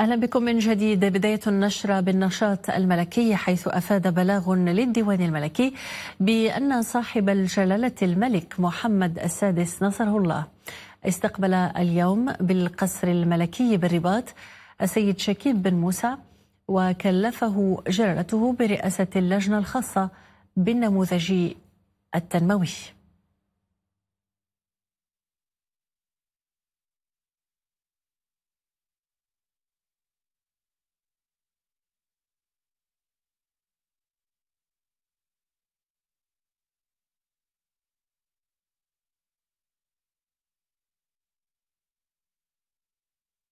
أهلا بكم من جديد بداية النشرة بالنشاط الملكي حيث أفاد بلاغ للديوان الملكي بأن صاحب الجلالة الملك محمد السادس نصره الله استقبل اليوم بالقصر الملكي بالرباط السيد شكيب بن موسى وكلفه جلالته برئاسة اللجنة الخاصة بالنموذج التنموي